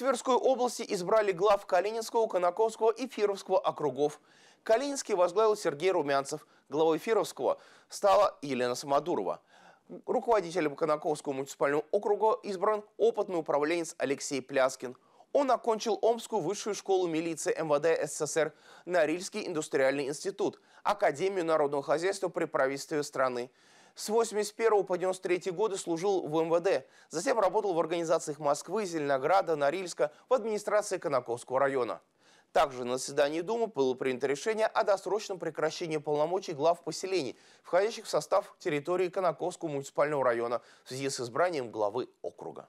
Тверской области избрали глав Калининского, Конаковского и Фировского округов. Калининский возглавил Сергей Румянцев. Главой Фировского стала Елена Самодурова. Руководителем Конаковского муниципального округа избран опытный управленец Алексей Пляскин. Он окончил Омскую высшую школу милиции МВД СССР, Норильский индустриальный институт, Академию народного хозяйства при правительстве страны. С 81 по 93 годы служил в МВД. Затем работал в организациях Москвы, Зеленограда, Норильска, в администрации Конаковского района. Также на заседании Думы было принято решение о досрочном прекращении полномочий глав поселений, входящих в состав территории Конаковского муниципального района в связи с избранием главы округа.